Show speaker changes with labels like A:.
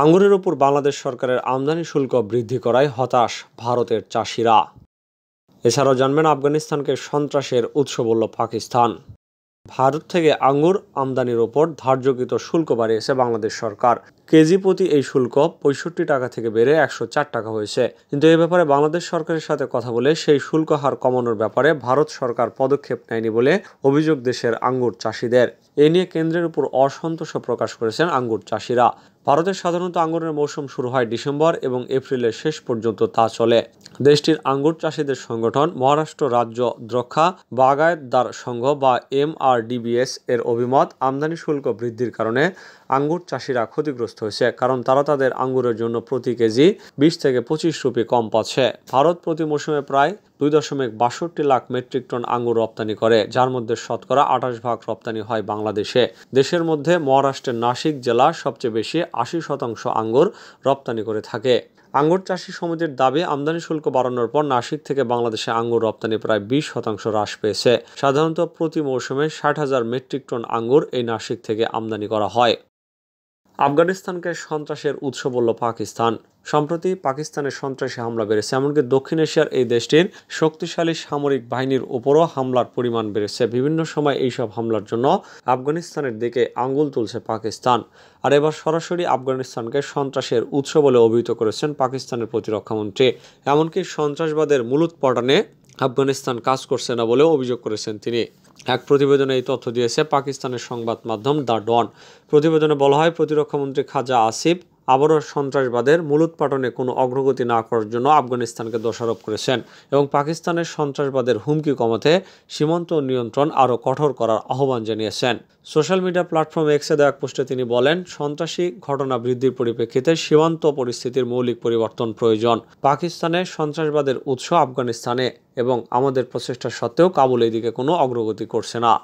A: আঙুরের ওপর বাংলাদেশ সরকারের আমদানি শুল্ক বৃদ্ধি করায় হতাশ ভারতের চাষিরা এছাড়াও জানবেন আফগানিস্তানকে সন্ত্রাসের উৎস বলল পাকিস্তান ভারত থেকে আঙ্গুর আমদানির ওপর ধার্যকৃত শুল্ক বাড়িয়েছে বাংলাদেশ সরকার কেজি প্রতি এই শুল্ক পঁয়ষট্টি টাকা থেকে বেড়ে একশো চার টাকা হয়েছে কিন্তু এ ব্যাপারে বাংলাদেশ সরকারের সাথে কথা বলে সেই শুল্ক হার কমানোর ব্যাপারে ভারত সরকার পদক্ষেপ নেয়নি বলে অভিযোগ দেশের আঙ্গুর চাষিদের এ নিয়ে কেন্দ্রের উপর অসন্তোষ প্রকাশ করেছেন আঙ্গুর চাষিরা ভারতের সাধারণত আঙ্গুরের মৌসুম শুরু হয় ডিসেম্বর এবং এপ্রিলের শেষ পর্যন্ত তা চলে দেশটির আঙ্গুর চাষিদের সংগঠন মহারাষ্ট্র রাজ্য দ্রক্ষা বাগায়তদার সংঘ বা এমআরডিবিএস এর অভিমত আমদানি শুল্ক বৃদ্ধির কারণে আঙ্গুর চাষিরা ক্ষতিগ্রস্ত হয়েছে কারণ তারা তাদের আঙ্গুরের জন্য প্রতি কেজি বিশ থেকে পঁচিশ রুপি কম পাচ্ছে ভারত প্রতি মৌসুমে প্রায় দুই দশমিক বাষট্টি লাখ মেট্রিক টন আঙ্গুর রপ্তানি করে যার মধ্যে শতকরা আঠাশ ভাগ রপ্তানি হয় বাংলাদেশে দেশের মধ্যে মহারাষ্ট্রের নাসিক জেলা সবচেয়ে বেশি আশি শতাংশ আঙ্গুর রপ্তানি করে থাকে আঙ্গুর চাষি সমিতির দাবি আমদানি শুল্ক বাড়ানোর পর নাসিক থেকে বাংলাদেশে আঙ্গুর রপ্তানি প্রায় বিশ শতাংশ হ্রাস পেয়েছে সাধারণত প্রতি মৌসুমে ষাট হাজার মেট্রিক টন আঙ্গুর এই নাসিক থেকে আমদানি করা হয় আফগানিস্তানকে সন্ত্রাসের উৎস বলল পাকিস্তান সম্প্রতি পাকিস্তানের সন্ত্রাসী হামলা বেড়েছে এমনকি দক্ষিণ এশিয়ার এই দেশটির শক্তিশালী সামরিক বাহিনীর ওপরও হামলার পরিমাণ বেড়েছে বিভিন্ন সময় এইসব হামলার জন্য আফগানিস্তানের দিকে আঙ্গুল তুলছে পাকিস্তান আর এবার সরাসরি আফগানিস্তানকে সন্ত্রাসের উৎস বলে অভিহিত করেছেন পাকিস্তানের প্রতিরক্ষামন্ত্রী এমনকি সন্ত্রাসবাদের মূলোৎপাটনে আফগানিস্তান কাজ করছে না বলেও অভিযোগ করেছেন তিনি এক প্রতিবেদনে এই তথ্য দিয়েছে পাকিস্তানের সংবাদ মাধ্যম দ্য ডন প্রতিবেদনে বলা হয় প্রতিরক্ষামন্ত্রী খাজা আসিফ আবারও সন্ত্রাসবাদের মূলোৎপাটনে কোনো অগ্রগতি না করার জন্য আফগানিস্তানকে দোষারোপ করেছেন এবং পাকিস্তানের সন্ত্রাসবাদের হুমকি কমাতে সীমান্ত নিয়ন্ত্রণ আরও কঠোর করার আহ্বান জানিয়েছেন সোশ্যাল মিডিয়া প্ল্যাটফর্ম এক্সে দেওয়া পোস্টে তিনি বলেন সন্ত্রাসী ঘটনা বৃদ্ধির পরিপ্রেক্ষিতে সীমান্ত পরিস্থিতির মৌলিক পরিবর্তন প্রয়োজন পাকিস্তানে সন্ত্রাসবাদের উৎস আফগানিস্তানে এবং আমাদের প্রচেষ্টা সত্ত্বেও কাবুল এই দিকে কোনো অগ্রগতি করছে না